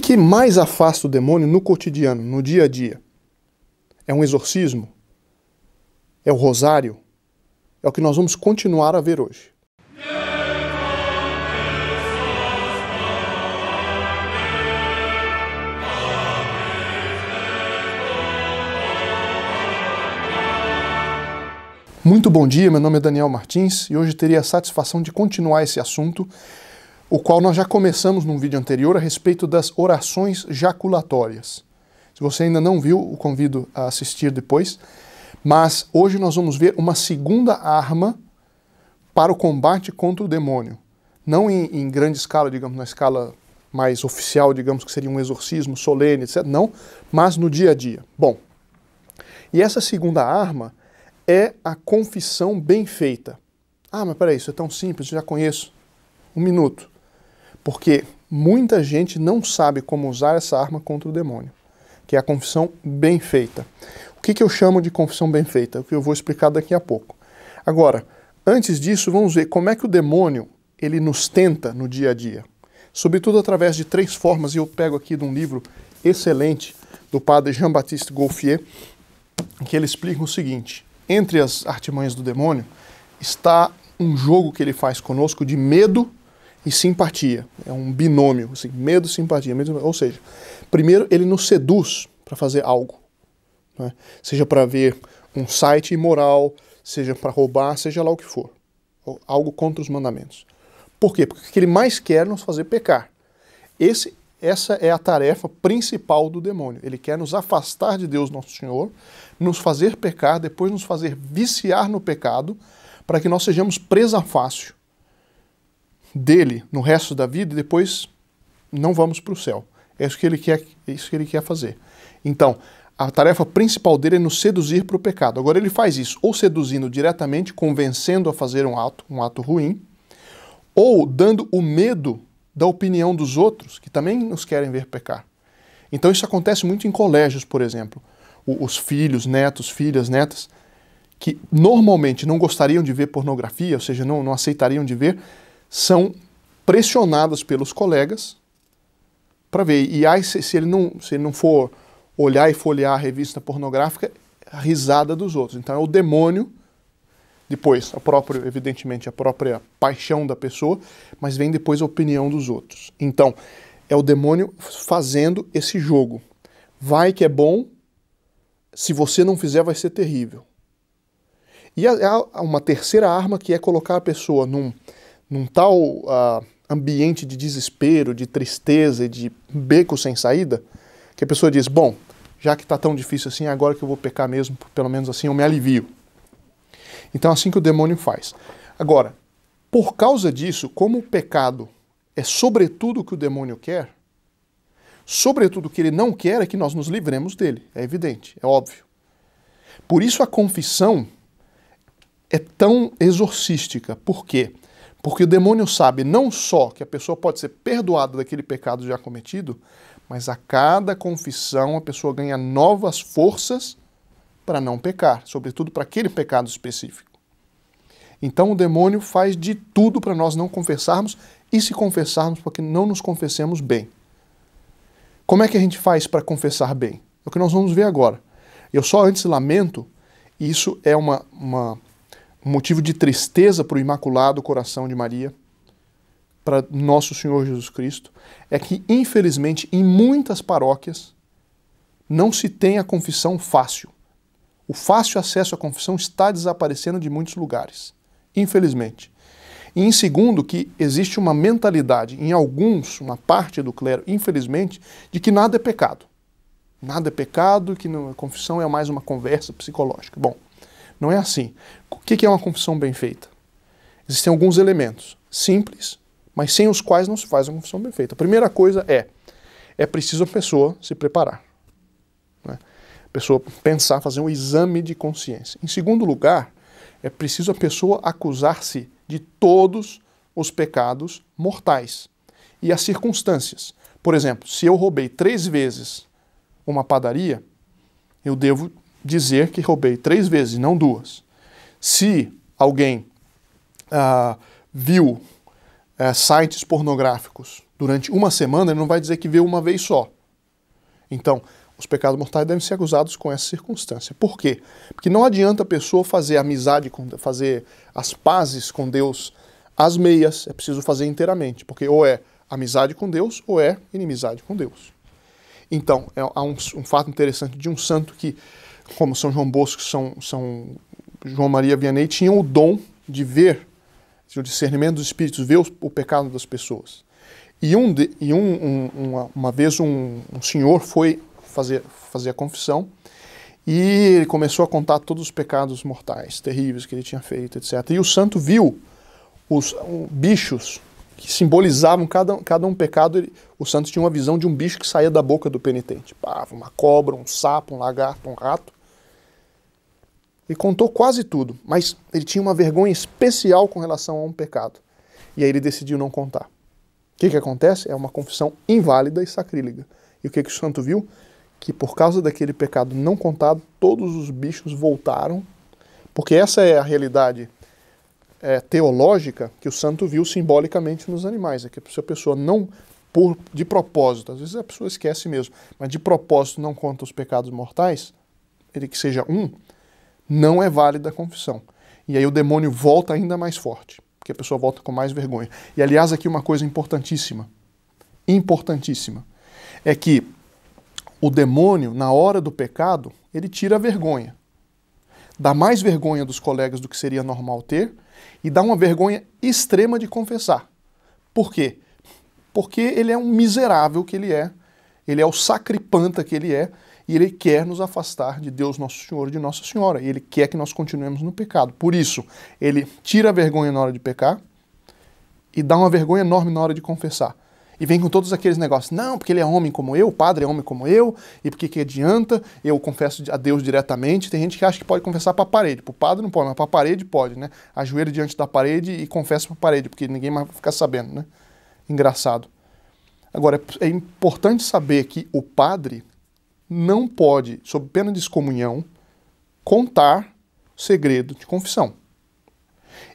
que, que mais afasta o demônio no cotidiano, no dia a dia? É um exorcismo? É o rosário? É o que nós vamos continuar a ver hoje. Muito bom dia, meu nome é Daniel Martins e hoje teria a satisfação de continuar esse assunto o qual nós já começamos num vídeo anterior a respeito das orações jaculatórias. Se você ainda não viu, o convido a assistir depois. Mas hoje nós vamos ver uma segunda arma para o combate contra o demônio. Não em, em grande escala, digamos, na escala mais oficial, digamos que seria um exorcismo solene, etc. Não, mas no dia a dia. Bom, e essa segunda arma é a confissão bem feita. Ah, mas peraí, isso é tão simples, já conheço. Um minuto. Porque muita gente não sabe como usar essa arma contra o demônio, que é a confissão bem feita. O que, que eu chamo de confissão bem feita? O que eu vou explicar daqui a pouco. Agora, antes disso, vamos ver como é que o demônio ele nos tenta no dia a dia. Sobretudo através de três formas, e eu pego aqui de um livro excelente do padre Jean-Baptiste Gaultier, que ele explica o seguinte: entre as artimanhas do demônio está um jogo que ele faz conosco de medo e simpatia. É um binômio, assim, medo, simpatia. Medo, ou seja, primeiro ele nos seduz para fazer algo. Né? Seja para ver um site imoral, seja para roubar, seja lá o que for. Algo contra os mandamentos. Por quê? Porque o que ele mais quer é nos fazer pecar. Esse, essa é a tarefa principal do demônio. Ele quer nos afastar de Deus nosso Senhor, nos fazer pecar, depois nos fazer viciar no pecado, para que nós sejamos presa fácil dele no resto da vida e depois não vamos para o céu. É isso que ele quer, é isso que ele quer fazer. Então, a tarefa principal dele é nos seduzir para o pecado. Agora ele faz isso ou seduzindo diretamente, convencendo a fazer um ato, um ato ruim, ou dando o medo da opinião dos outros, que também nos querem ver pecar. Então isso acontece muito em colégios, por exemplo. O, os filhos, netos, filhas, netas, que normalmente não gostariam de ver pornografia, ou seja, não, não aceitariam de ver, são pressionadas pelos colegas para ver. E aí, se, se, ele não, se ele não for olhar e folhear a revista pornográfica, é a risada dos outros. Então é o demônio, depois, a própria, evidentemente, a própria paixão da pessoa, mas vem depois a opinião dos outros. Então, é o demônio fazendo esse jogo. Vai que é bom, se você não fizer, vai ser terrível. E há uma terceira arma que é colocar a pessoa num, num tal uh, ambiente de desespero, de tristeza e de beco sem saída, que a pessoa diz: Bom, já que está tão difícil assim, agora que eu vou pecar mesmo, pelo menos assim eu me alivio. Então, assim que o demônio faz. Agora, por causa disso, como o pecado é sobretudo o que o demônio quer, sobretudo o que ele não quer é que nós nos livremos dele. É evidente, é óbvio. Por isso a confissão é tão exorcística. Por quê? Porque porque o demônio sabe não só que a pessoa pode ser perdoada daquele pecado já cometido, mas a cada confissão a pessoa ganha novas forças para não pecar, sobretudo para aquele pecado específico. Então o demônio faz de tudo para nós não confessarmos e se confessarmos para que não nos confessemos bem. Como é que a gente faz para confessar bem? É o que nós vamos ver agora. Eu só antes lamento, isso é uma, uma o motivo de tristeza para o Imaculado Coração de Maria, para Nosso Senhor Jesus Cristo, é que, infelizmente, em muitas paróquias não se tem a confissão fácil. O fácil acesso à confissão está desaparecendo de muitos lugares, infelizmente. E em segundo, que existe uma mentalidade em alguns, uma parte do clero, infelizmente, de que nada é pecado. Nada é pecado, que a confissão é mais uma conversa psicológica. Bom, não é assim. O que é uma confissão bem feita? Existem alguns elementos simples, mas sem os quais não se faz uma confissão bem feita. A primeira coisa é: é preciso a pessoa se preparar. Né? A pessoa pensar, fazer um exame de consciência. Em segundo lugar, é preciso a pessoa acusar-se de todos os pecados mortais e as circunstâncias. Por exemplo, se eu roubei três vezes uma padaria, eu devo dizer que roubei três vezes, não duas. Se alguém ah, viu ah, sites pornográficos durante uma semana, ele não vai dizer que viu uma vez só. Então, os pecados mortais devem ser acusados com essa circunstância. Por quê? Porque não adianta a pessoa fazer amizade, com, fazer as pazes com Deus às meias, é preciso fazer inteiramente, porque ou é amizade com Deus ou é inimizade com Deus. Então, é, há um, um fato interessante de um santo que como São João Bosco, São, São João Maria Vianney, tinham o dom de ver, o discernimento dos espíritos, ver o, o pecado das pessoas. E, um, de, e um, um, uma, uma, vez um, um, senhor foi fazer, fazer a confissão e ele começou a contar todos os pecados mortais, terríveis que ele tinha feito, etc. E o santo viu os bichos que simbolizavam cada, cada um pecado. Ele, o santo tinha uma visão de um bicho que saía da boca do penitente. uma cobra, um sapo, um lagarto, um rato. Ele contou quase tudo, mas ele tinha uma vergonha especial com relação a um pecado. E aí ele decidiu não contar. O que, que acontece? É uma confissão inválida e sacrílega. E o que, que o santo viu? Que por causa daquele pecado não contado, todos os bichos voltaram, porque essa é a realidade é, teológica que o santo viu simbolicamente nos animais. É que se a pessoa não, por, de propósito, às vezes a pessoa esquece mesmo, mas de propósito não conta os pecados mortais, ele que seja um, não é válida a confissão. E aí o demônio volta ainda mais forte, porque a pessoa volta com mais vergonha. E aliás, aqui uma coisa importantíssima, importantíssima, é que o demônio, na hora do pecado, ele tira a vergonha. Dá mais vergonha dos colegas do que seria normal ter e dá uma vergonha extrema de confessar. Por quê? Porque ele é um miserável que ele é, ele é o sacripanta que ele é, e ele quer nos afastar de Deus Nosso Senhor e de Nossa Senhora, e ele quer que nós continuemos no pecado. Por isso, ele tira a vergonha na hora de pecar e dá uma vergonha enorme na hora de confessar. E vem com todos aqueles negócios, não, porque ele é homem como eu, o padre é homem como eu, e porque que adianta, eu confesso a Deus diretamente. Tem gente que acha que pode confessar para a parede, para o padre não pode, mas para a parede pode, né? Ajoelha diante da parede e confessa para a parede, porque ninguém mais vai ficar sabendo, né? Engraçado. Agora, é importante saber que o padre não pode, sob pena de excomunhão, contar segredo de confissão.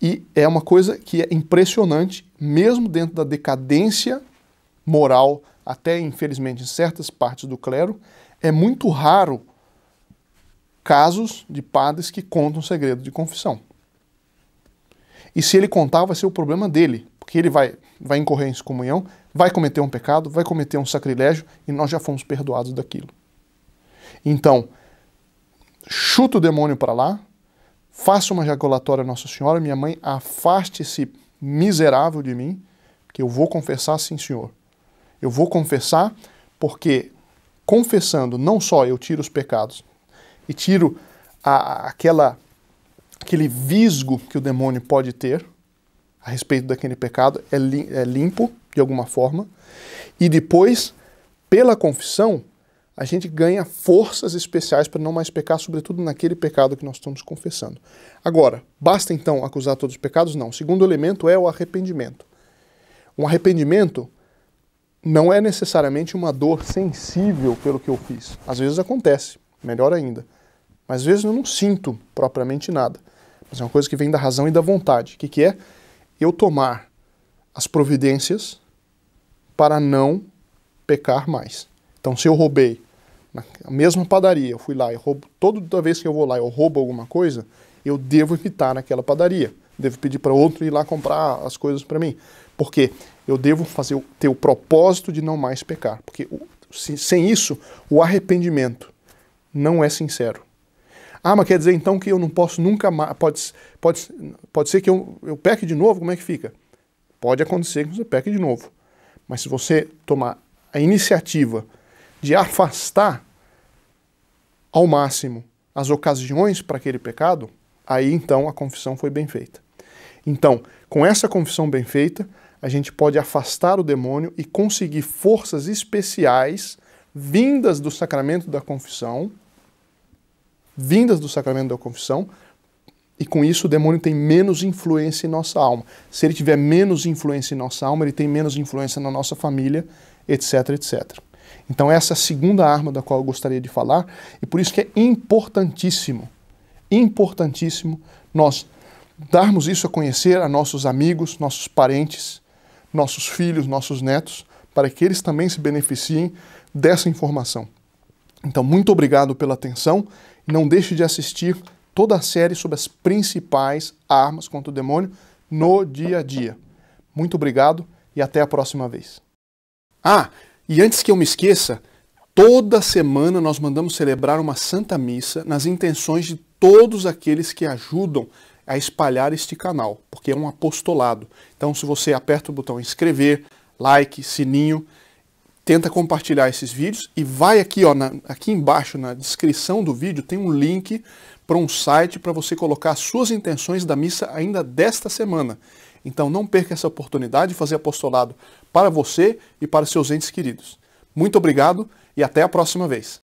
E é uma coisa que é impressionante, mesmo dentro da decadência moral, até infelizmente em certas partes do clero, é muito raro casos de padres que contam segredo de confissão. E se ele contar, vai ser o problema dele, porque ele vai, vai incorrer em excomunhão, vai cometer um pecado, vai cometer um sacrilégio, e nós já fomos perdoados daquilo. Então, chuta o demônio para lá, faça uma jaculatória a Nossa Senhora, minha mãe, afaste-se miserável de mim, que eu vou confessar sim, Senhor. Eu vou confessar porque confessando não só eu tiro os pecados e tiro a, aquela aquele visgo que o demônio pode ter a respeito daquele pecado é, é limpo de alguma forma e depois pela confissão a gente ganha forças especiais para não mais pecar, sobretudo naquele pecado que nós estamos confessando. Agora, basta então acusar todos os pecados? Não. O segundo elemento é o arrependimento. Um arrependimento não é necessariamente uma dor sensível pelo que eu fiz. Às vezes acontece, melhor ainda. Mas às vezes eu não sinto propriamente nada. Mas é uma coisa que vem da razão e da vontade. O que, que é? Eu tomar as providências para não pecar mais. Então, se eu roubei na mesma padaria, eu fui lá e roubo, toda vez que eu vou lá eu roubo alguma coisa, eu devo evitar naquela padaria. Devo pedir para outro ir lá comprar as coisas para mim. Porque eu devo fazer ter o propósito de não mais pecar. Porque sem isso, o arrependimento não é sincero. Ah, mas quer dizer então que eu não posso nunca mais. Pode, pode, pode ser que eu, eu peque de novo? Como é que fica? Pode acontecer que você peque de novo. Mas se você tomar a iniciativa de afastar ao máximo as ocasiões para aquele pecado, aí então a confissão foi bem feita. Então, com essa confissão bem feita, a gente pode afastar o demônio e conseguir forças especiais vindas do sacramento da confissão, vindas do sacramento da confissão, e com isso o demônio tem menos influência em nossa alma. Se ele tiver menos influência em nossa alma, ele tem menos influência na nossa família, etc, etc. Então, essa é a segunda arma da qual eu gostaria de falar, e por isso que é importantíssimo, importantíssimo nós darmos isso a conhecer a nossos amigos, nossos parentes, nossos filhos, nossos netos, para que eles também se beneficiem dessa informação. Então, muito obrigado pela atenção. Não deixe de assistir toda a série sobre as principais armas contra o demônio no dia a dia. Muito obrigado e até a próxima vez. Ah! E antes que eu me esqueça, toda semana nós mandamos celebrar uma Santa Missa nas intenções de todos aqueles que ajudam a espalhar este canal, porque é um apostolado. Então, se você aperta o botão inscrever, like, sininho, tenta compartilhar esses vídeos e vai aqui, ó, na, aqui embaixo na descrição do vídeo tem um link para um site para você colocar suas intenções da missa ainda desta semana. Então não perca essa oportunidade de fazer apostolado para você e para seus entes queridos. Muito obrigado e até a próxima vez.